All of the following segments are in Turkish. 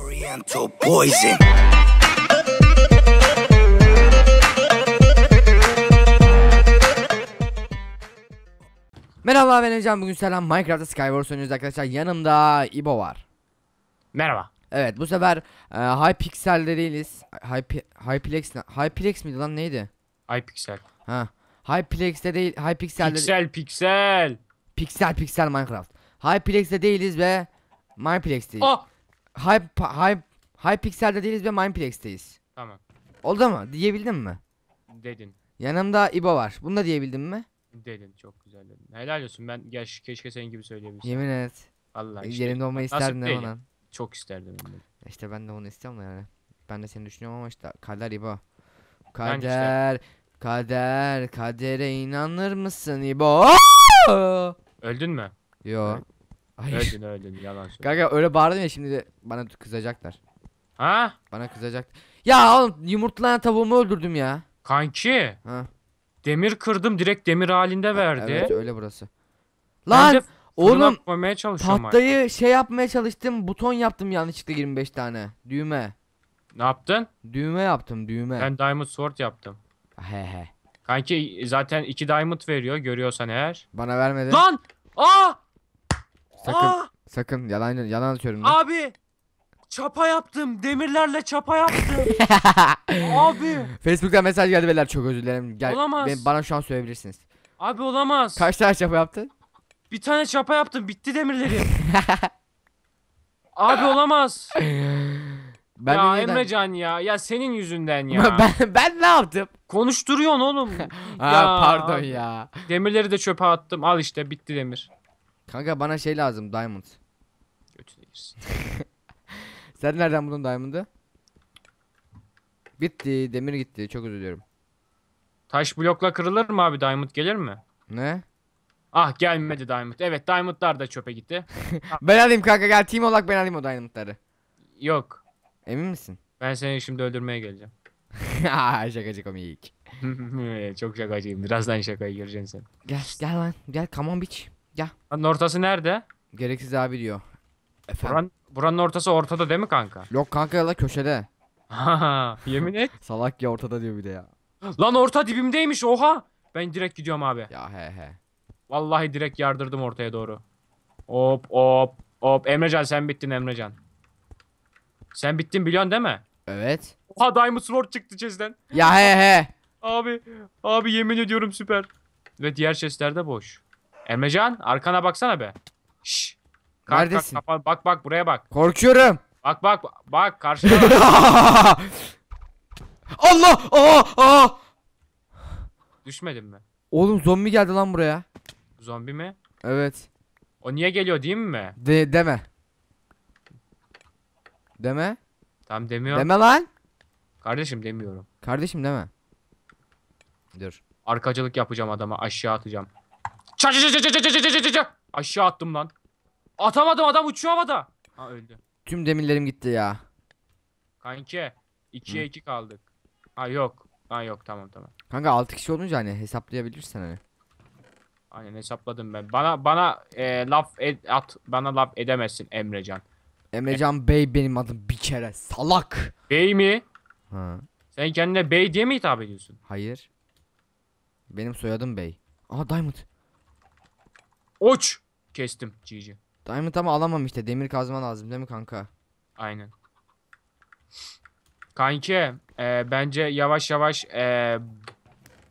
Oriental Poison Merhaba ben Ecem bugün selam Minecraft'ta Skywars oynuyoruz arkadaşlar yanımda İbo var Merhaba Evet bu sefer e, Hypixel değiliz Hyp Hyplex Hyplex miydi lan neydi? Hypixel Ha Hyplex'te değil Hypixel'de Pixel pixel Pixel pixel Minecraft Hyplex'te değiliz ve Mineplex değil. Ah Hype, hype, Hypixel'de değiliz ve Mineplex'teyiz. Tamam. Oldu mu? Diyebildin mi? Dedin. Yanımda İbo var. Bunu da diyebildin mi? Dedin. Çok güzel dedin. Helal olsun. Ben geç, keşke senin gibi söyleyebilsem. Yemin et. Allah e, işte. Yerinde olmayı isterdim de ona. Çok isterdim. Ben de. E işte ben de onu istiyorum yani. Ben de seni düşünüyorum ama işte kader İbo. Kader. Kader. Kadere inanır mısın İbo? Öldün mü? Yok. Hayır. Öldün öldün yalan söyle. Kanka öyle bağırdım ya şimdi de bana kızacaklar. Ha? Bana kızacak. Ya oğlum yumurtlayan tavuğumu öldürdüm ya. Kanki. Ha. Demir kırdım direkt demir halinde verdi. Evet öyle burası. Lan oğlum tahtayı artık. şey yapmaya çalıştım buton yaptım yanlışlıkla 25 tane düğme. Ne yaptın? Düğme yaptım düğme. Ben diamond sword yaptım. He he. Kanki zaten iki diamond veriyor görüyorsan eğer. Bana vermedi. Lan! Aa! Sakın Aa! sakın yalan yalan atıyorum. Abi çapa yaptım. Demirlerle çapa yaptım. Abi. Facebook'tan mesaj geldi beyler çok özür dilerim. Gel, Olamaz. ben- bana şu an söyleyebilirsiniz. Abi olamaz. Kaç tane çapa yaptın? Bir tane çapa yaptım. Bitti demirleri. Abi olamaz. Ben ya neden- can ya. Ya senin yüzünden ya. ben, ben ne yaptım? Konuşturuyorsun oğlum. Ha, Ya. pardon ya. Demirleri de çöpe attım. Al işte bitti demir. Kanka bana şey lazım diamond. Götüne girsin. Sen nereden buldun diamond'ı? Bitti demir gitti çok üzülüyorum. Taş blokla kırılır mı abi diamond gelir mi? Ne? Ah gelmedi diamond. Evet diamondlar da çöpe gitti. ben alayım kanka gel team olarak ben alayım o diamondları. Yok. Emin misin? Ben seni şimdi öldürmeye geleceğim. Şakacı komik. Çok şakacıyım. Birazdan şakayı göreceksin. sen. Gel gel lan. Gel come on bitch. Ya Buranın ortası nerede? Gereksiz abi diyor. Efendim? Buran, buranın ortası ortada değil mi kanka? Yok kanka ya la köşede. Yemin et. Salak ya ortada diyor bir de ya. Lan orta dibimdeymiş oha. Ben direkt gidiyorum abi. Ya he he. Vallahi direkt yardırdım ortaya doğru. Hop hop hop. Emrecan sen bittin Emrecan. Sen bittin biliyorsun değil mi? Evet. Oha Diamond Sword çıktı chest'ten. Ya he he. Abi abi yemin ediyorum süper. Ve diğer chest'ler de boş. Emrecan arkana baksana be. Şş, Kalk, Neredesin? Kalk, bak bak buraya bak. Korkuyorum. Bak bak bak karşıda. bak. Allah! Aa! Aa! Düşmedin mi? Oğlum zombi geldi lan buraya. Zombi mi? Evet. O niye geliyor değil mi? De deme. Deme. Tam demiyorum. Deme lan. Kardeşim demiyorum. Kardeşim deme. Dur. Arkacılık yapacağım adama aşağı atacağım. Çar çar çar çar çar çar çar Aşağı attım lan. Atamadım adam uçuyor havada. Ha öldü. Tüm demirlerim gitti ya. Kanki 2'ye 2 kaldık. Ha yok. Ha yok tamam tamam. Kanka 6 kişi olunca hani hesaplayabilirsin hani. Aynen hesapladım ben. Bana bana e, laf ed, at bana laf edemezsin Emrecan. Emrecan e Bey benim adım bir kere salak. Bey mi? Ha. Sen kendine bey diye mi hitap ediyorsun? Hayır. Benim soyadım Bey. Aha Diamond. Oç. Kestim. GG. Diamond ama alamam işte. Demir kazma lazım değil mi kanka? Aynen. Kanki e, bence yavaş yavaş e,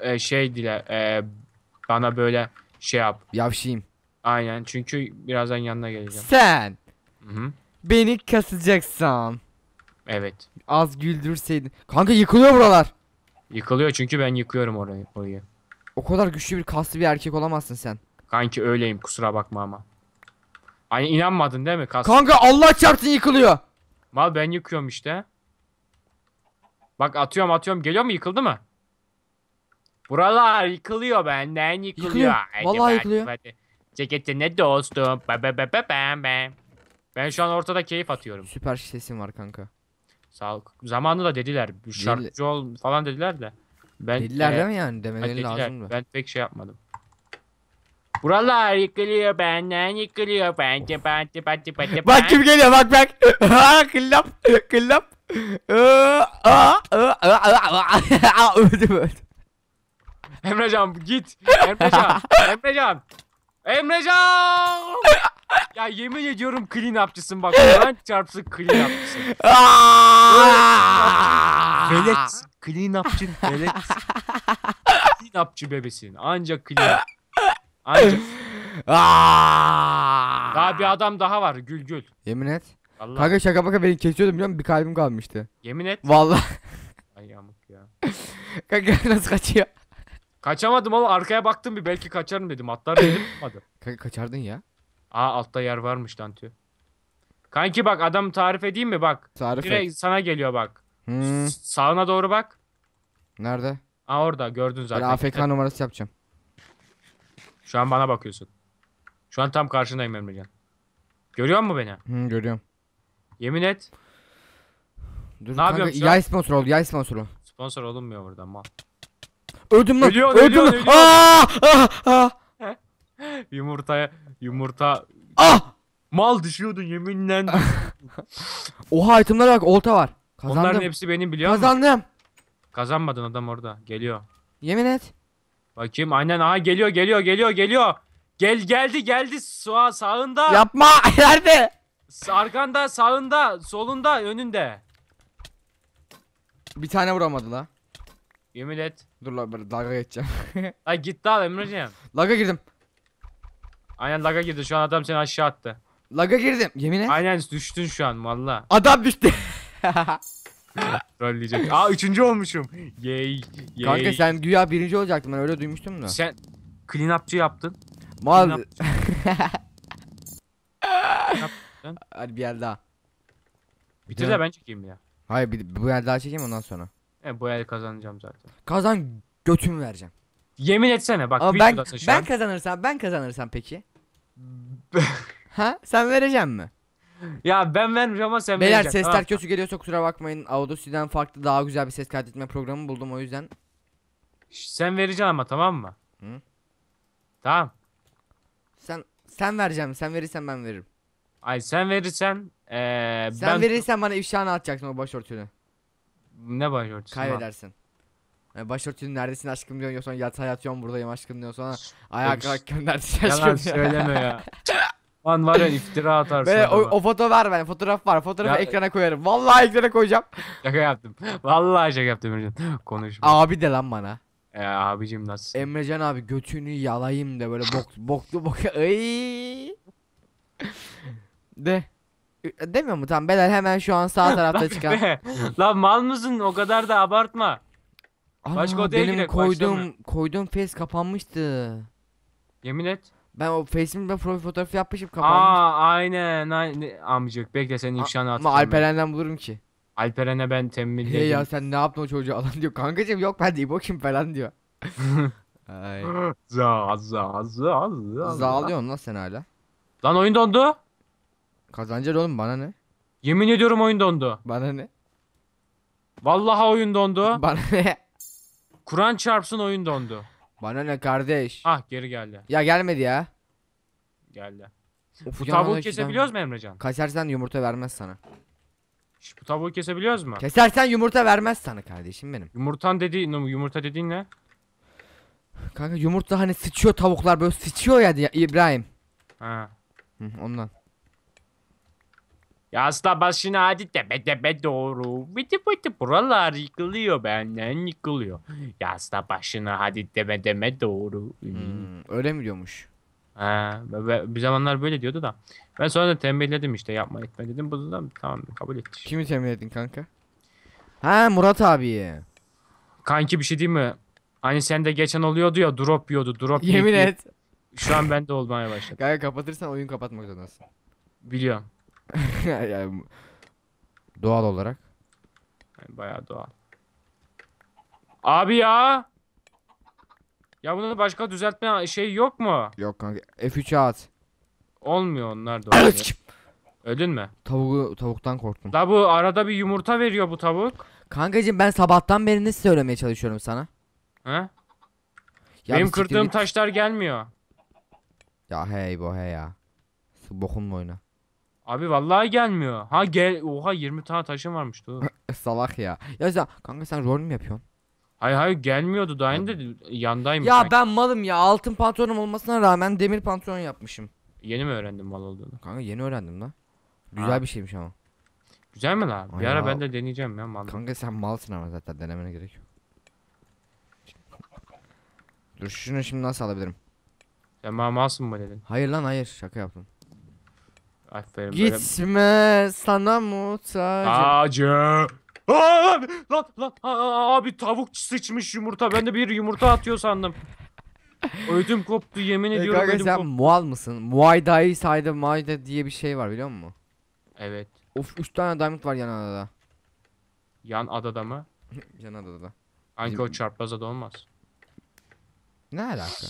e, şey dile e, bana böyle şey yap. Yavşayım. Aynen çünkü birazdan yanına geleceğim. Sen Hı -hı. beni kasacaksan. Evet. Az güldürseydin. Kanka yıkılıyor buralar. Yıkılıyor çünkü ben yıkıyorum orayı. orayı. O kadar güçlü bir kaslı bir erkek olamazsın sen. Kanki öyleyim kusura bakma ama. Hani inanmadın değil mi? Kas Kanka Allah çarptın yıkılıyor. Mal ben yıkıyorum işte. Bak atıyorum atıyorum geliyor mu yıkıldı mı? Buralar yıkılıyor benden yıkılıyor. Yıkılıyor. Hadi Vallahi hadi, yıkılıyor. Hadi. Cekette ne dostum. Ba, ba, ba, ba, ba, ba. Ben şu an ortada keyif atıyorum. Süper sesin var kanka. Sağ ol. Zamanı da dediler. Şarkıcı ol falan dediler de. Ben, dediler e, değil mi yani? Demeleri lazımdı. Ben pek şey yapmadım. Buralar yıkılıyor benden yıkılıyor bence bence bence bence. Bak kim geliyor bak bak. klap klap. Öldüm öldüm. Emrecan git. Emrecan. Emrecan. Emrecan. Ya yemin ediyorum clean upçısın bak. Ben çarpsın clean upçısın. Velet. Clean upçın velet. Clean upçı bebesin. Ancak clean up. Anca. daha bir adam daha var gül gül. Yemin et. Vallahi. Kanka şaka baka beni kesiyordum biliyor musun? Bir kalbim kalmıştı. Yemin et. Vallahi. Ay yamuk ya. Kanka nasıl kaçıyor? Kaçamadım oğlum arkaya baktım bir belki kaçarım dedim. Atlar dedim tutmadı. Kanka kaçardın ya. Aa altta yer varmış lan tüh. Kanki bak adam tarif edeyim mi bak. Tarif Direkt et. sana geliyor bak. Hmm. Sağına doğru bak. Nerede? Aa orada gördün zaten. Ben AFK numarası yapacağım. Şu an bana bakıyorsun. Şu an tam karşındayım Emrecan. Görüyor musun beni? Hı, görüyorum. Yemin et. Dur, ne kanka, yapıyorsun? Yay sponsor ol, yay sponsor ol. Sponsor olunmuyor buradan mal. Öldüm lan. Ölüyor, öldüm ölüyor, lan. Ölüyor. Aa, aa, aa. Yumurtaya yumurta. Ah! Mal düşüyordun yeminle. Oha itemlere bak olta var. Kazandım. Onların hepsi benim biliyor musun? Kazandım. Kazanmadın adam orada. Geliyor. Yemin et. Bakayım aynen aha geliyor geliyor geliyor geliyor. Gel geldi geldi sağ sağında. Yapma nerede? Arkanda sağında solunda önünde. Bir tane vuramadı la. Yemin et. Dur la böyle laga geçeceğim. Ay gitti dal Emre'ciğim. Laga girdim. Aynen laga girdi şu an adam seni aşağı attı. Laga girdim yemin et. Aynen düştün şu an valla. Adam düştü. Trolleyecek. Aa üçüncü olmuşum. Yay. yay. Kanka sen güya birinci olacaktın ben öyle duymuştum da. Sen clean upçı yaptın. Mal. Clean upçı. Hadi bir yer daha. Bitir de ben çekeyim ya. Hayır bir, bu yer daha çekeyim ondan sonra. E, bu el kazanacağım zaten. Kazan götümü vereceğim. Yemin etsene bak. ben, ben kazanırsam ben kazanırsam peki. ha sen vereceğim mi? ya ben vermeyeceğim ama sen Beyler vereceksin. sesler Tamam. kötü geliyorsa kusura bakmayın. Audacity'den farklı daha güzel bir ses kaydetme programı buldum o yüzden. Sen vereceksin ama tamam mı? Hı. Tamam. Sen sen vereceğim. Sen verirsen ben veririm. Ay sen verirsen ee, Sen ben verirsen bana ifşanı atacaksın o başörtünü. ne başörtüsü lan? Kaybedersin. Yani e, başörtünün neredesin aşkım diyorsun. Yoksa yatay yatıyorum buradayım aşkım diyorsun. Sonra ayağa Öf. E, neredesin aşkım Yalan söyleme ya. Lan var ya iftira atarsın. Ve o, o foto var ben fotoğraf var fotoğrafı Ya- ekrana koyarım. Vallahi ekrana koyacağım. Şaka yaptım. Vallahi şaka yaptım Emrecan. Konuşma. Abi de lan bana. Ee, abicim nasıl? Emrecan abi götünü yalayayım de böyle bok boklu bok. Ay. De. Demiyor mu? Tamam Belal hemen şu an sağ tarafta çıkan. Be, Lan mal mısın? O kadar da abartma. Başka Aa, odaya benim girek, koyduğum koyduğum fes kapanmıştı. Yemin et. Ben o Facebook'ta profil fotoğrafı yapmışım kapanmış. Aa aynen aynen amcık bekle senin ifşanı atacağım. Ama Alperen'den bulurum ki. Alperen'e ben tembih Hey ya sen ne yaptın o çocuğu alan diyor. Kankacım yok ben değil kim falan diyor. Ay. Za za za za. Zağlıyorsun lan sen hala. Lan oyun dondu. Kazanacak oğlum bana ne? Yemin ediyorum oyun dondu. Bana ne? Vallahi oyun dondu. Bana ne? Kur'an çarpsın oyun dondu. Bana ne kardeş? Ah geri geldi. Ya gelmedi ya. Geldi. Of, bu tavuğu kesebiliyoruz mu Emrecan? Kesersen yumurta vermez sana. Şş, bu tavuğu kesebiliyoruz mu? Kesersen yumurta vermez sana kardeşim benim. Yumurtan dediğin, yumurta dediğin ne? Kanka yumurta hani sıçıyor tavuklar böyle sıçıyor ya, ya İbrahim. Ha. Hı, ondan. Ya Yasla başını hadi tepe tepe doğru. Viti viti buralar yıkılıyor benden yıkılıyor. Yasla başını hadi deme deme doğru. Hmm, öyle mi diyormuş? Ha, bir zamanlar böyle diyordu da. Ben sonra da tembihledim işte yapma etme dedim. Bu da tamam kabul etti. Kimi tembihledin kanka? Ha Murat abiyi. Kanki bir şey değil mi? Hani sen de geçen oluyordu ya drop yiyordu drop Yemin yiyip, et. Şu an bende olmaya başladı. Kanka kapatırsan oyun kapatmak zorundasın. Biliyorum. yani doğal olarak. Yani bayağı doğal. Abi ya. Ya bunu başka düzeltme şey yok mu? Yok kanka. F3'e at. Olmuyor onlar da. Öldün mü? Tavuğu tavuktan korktum. La bu arada bir yumurta veriyor bu tavuk. Kankacığım ben sabahtan beri ne söylemeye çalışıyorum sana? He? Ya Benim kırdığım taşlar gelmiyor. Ya hey bu hey ya. Bokun mu oyna? Abi vallahi gelmiyor. Ha gel. Oha 20 tane taşım varmış dur. Salak ya. Ya sen, kanka sen rol mü yapıyorsun? Hayır hayır gelmiyordu daha önce yandaymış. Ya sanki. ben malım ya altın pantolonum olmasına rağmen demir pantolon yapmışım. Yeni mi öğrendin mal olduğunu? Kanka yeni öğrendim lan. Güzel Ha. bir şeymiş ama. Güzel mi lan? Bir Ay ara ya. ben de deneyeceğim ya mal. Kanka sen malsın ama zaten denemene gerek yok. Dur şunu şimdi nasıl alabilirim? Sen bana malsın mı dedin? Hayır lan hayır şaka yaptım. Aferin. Gitme sana muhtacım. Acı. Aa, lan lan, abi tavuk sıçmış yumurta. Ben de bir yumurta atıyor sandım. ödüm koptu yemin e, ediyorum kanka ödüm sen koptu. mual mısın? Muay Thai sayda Muay diye bir şey var biliyor musun? Evet. Of 3 tane diamond var yan adada. Yan adada mı? Yan adada. Anki o çarpmaz ada olmaz. Ne alaka?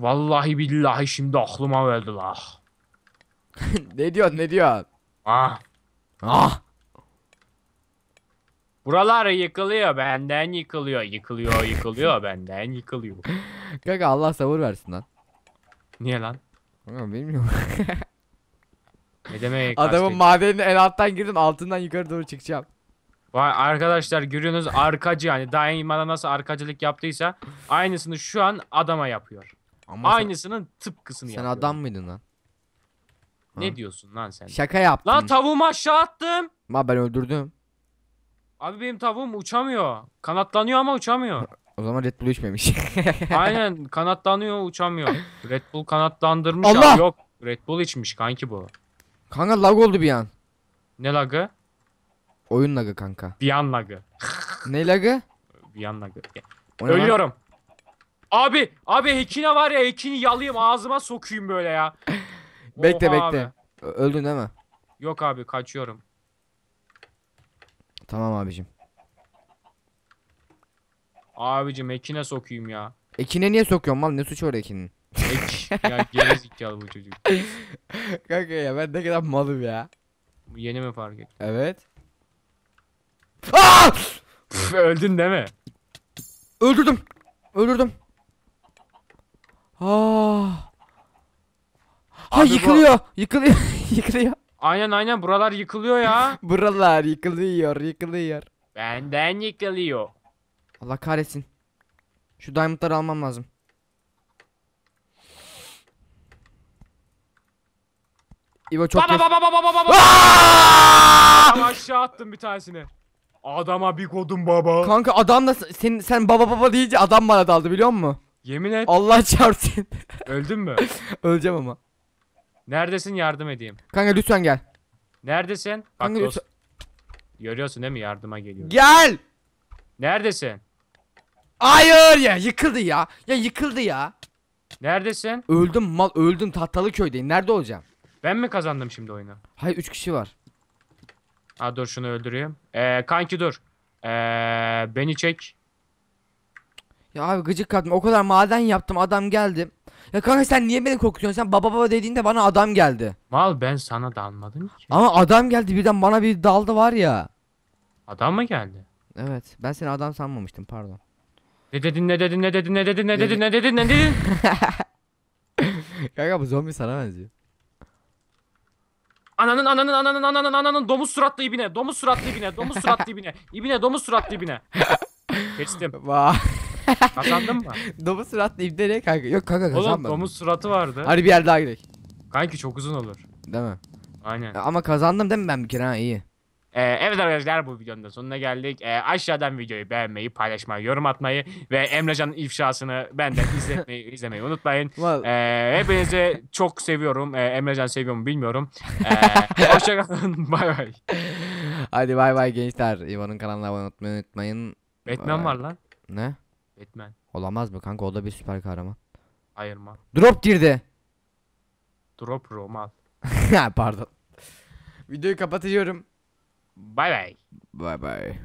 Vallahi billahi şimdi aklıma geldi lah. ne diyor ne diyor? Ah. Ah. Buralar yıkılıyor benden yıkılıyor yıkılıyor yıkılıyor benden yıkılıyor. Kanka Allah sabır versin lan. Niye lan? Kanka bilmiyorum. ne demek? Adamın madenin en alttan girdim, altından yukarı doğru çıkacağım. Vay arkadaşlar görüyorsunuz arkacı yani daima nasıl arkacılık yaptıysa aynısını şu an adama yapıyor. Ama Aynısının sen, tıpkısını sen yapıyor. Sen adam mıydın lan? Ne diyorsun lan sen? Şaka yaptım. Lan tavuğumu aşağı attım. Ma ben öldürdüm. Abi benim tavuğum uçamıyor. Kanatlanıyor ama uçamıyor. O zaman Red Bull içmemiş. Aynen kanatlanıyor uçamıyor. Red Bull kanatlandırmış Allah! abi yok. Red Bull içmiş kanki bu. Kanka lag oldu bir an. Ne lagı? Oyun lagı kanka. Bir an lagı. Ne lagı? Bir an lagı. O ne lan? Ölüyorum. Abi abi hekine var ya hekini yalayayım ağzıma sokayım böyle ya. Bekle Oha bekle. abi. Öldün değil mi? Yok abi kaçıyorum. Tamam abicim. Abicim ekine sokayım ya. Ekine niye sokuyorsun mal? Ne suçu var Ekin'in? Ek. ya gerizekalı bu çocuk. Kanka ya ben ne kadar malım ya. Bu Yeni mi fark ettin? Evet. Aa! Ah! Ah! Öldün değil mi? Öldürdüm. Öldürdüm. Ah. Ha Abi bu- yıkılıyor. Yıkılıyor. yıkılıyor. Aynen aynen buralar yıkılıyor ya. Buralar yıkılıyor, yıkılıyor. Benden yıkılıyor. Allah kahretsin. Şu diamondları almam lazım. İbo çok Baba kes- baba baba baba baba. Ama aşağı attım bir tanesini. Adama bir kodum baba. Kanka adam da sen, sen baba baba deyince adam bana daldı biliyor musun? Yemin et. Allah çarpsın. Öldün mü? Öleceğim ama. Neredesin yardım edeyim. Kanka lütfen gel. Neredesin? Bak Kanka, dost. Lütfen... Görüyorsun değil mi yardıma geliyorum. Gel. Neredesin? Hayır ya yıkıldı ya. Ya yıkıldı ya. Neredesin? Öldüm mal öldüm tahtalı köydeyim. Nerede olacağım? Ben mi kazandım şimdi oyunu? Hayır 3 kişi var. Ha dur şunu öldüreyim. Ee, kanki dur. Ee, beni çek. Ya abi gıcık kadın o kadar maden yaptım adam geldi. Ya kanka sen niye beni korkutuyorsun? Sen baba baba dediğinde bana adam geldi. Mal ben sana dalmadım ki. Ama adam geldi birden bana bir daldı var ya. Adam mı geldi? Evet. Ben seni adam sanmamıştım pardon. Ne dedin ne dedin ne dedin ne dedin ne dedin ne dedin ne dedin? Kanka bu zombi sana benziyor. Ananın ananın ananın ananın ananın domuz suratlı ibine. Domuz suratlı ibine. Domuz suratlı ibine. ibine domuz suratlı ibine. Geçtim. Vay. Kazandın mı? domuz suratlı ip nereye kanka? Yok kanka Oğlum domuz suratı vardı. Hadi bir yer daha gidelim. Kanki çok uzun olur. Değil mi? Aynen. Ama kazandım değil mi ben bir kere ha iyi. Ee, evet arkadaşlar bu videonun da sonuna geldik. Ee, aşağıdan videoyu beğenmeyi, paylaşmayı, yorum atmayı ve Emrecan'ın ifşasını benden izletmeyi, izlemeyi unutmayın. Ee, hepinizi çok seviyorum. Ee, Emrecan seviyor mu bilmiyorum. Ee, Hoşçakalın. Bay bay. Hadi bay bay gençler. İvan'ın kanalına abone olmayı unutmayın. Batman var lan. Ne? Batman. Olamaz mı kanka o da bir süper kahraman. Hayır mal. Drop girdi. Drop Roman. Pardon. Videoyu kapatıyorum. Bay bay. Bay bay.